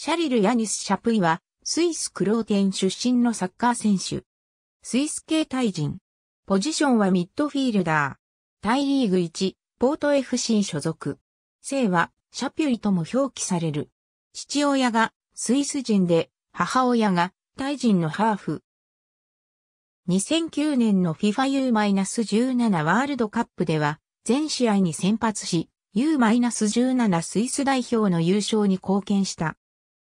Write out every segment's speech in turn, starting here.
シャリル・ヤニス・シャプイは、スイス・クローテン出身のサッカー選手。スイス系タイ人。ポジションはミッドフィールダー。タイリーグ1、ポート FC 所属。姓は、シャピュイとも表記される。父親がスイス人で、母親がタイ人のハーフ。2009年の FIFAU-17 ワールドカップでは、全試合に先発し、U-17 スイス代表の優勝に貢献した。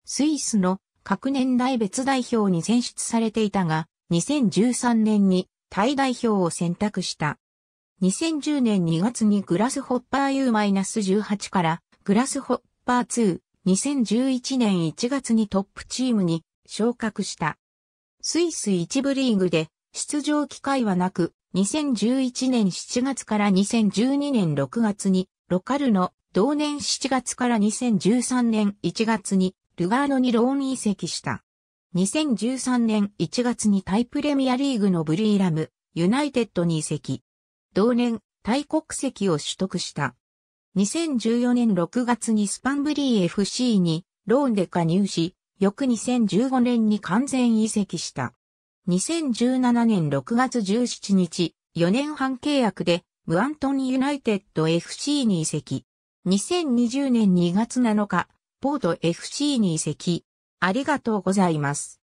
スイスの各年代別代表に選出されていたが、2013年にタイ代表を選択した。2010年2月にグラスホッパー U-18 からグラスホッパー2、2011年1月にトップチームに昇格した。スイス一部リーグで出場機会はなく、2011年7月から2012年6月にロカルの同年7月から2013年1月にルガーノにローン移籍した。2013年1月にタイプレミアリーグのブリーラム、ユナイテッドに移籍。同年、タイ国籍を取得した。2014年6月にスパンブリー FC にローンで加入し、翌2015年に完全移籍した。2017年6月17日、4年半契約で、ムアントンユナイテッド FC に移籍。2020年2月7日、ポート FC に移籍。ありがとうございます。